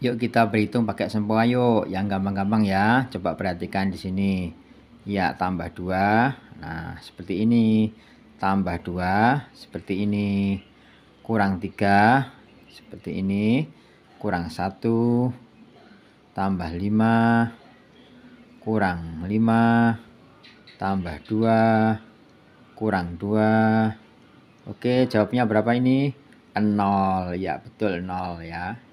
Yuk kita berhitung pakai sempo ayo yang gampang-gampang ya. Coba perhatikan di sini. Ya, tambah 2. Nah, seperti ini. Tambah 2, seperti ini. Kurang 3, seperti ini. Kurang 1, tambah 5, kurang 5, tambah 2, kurang 2. Oke, jawabnya berapa ini? 0. Ya, betul 0 ya.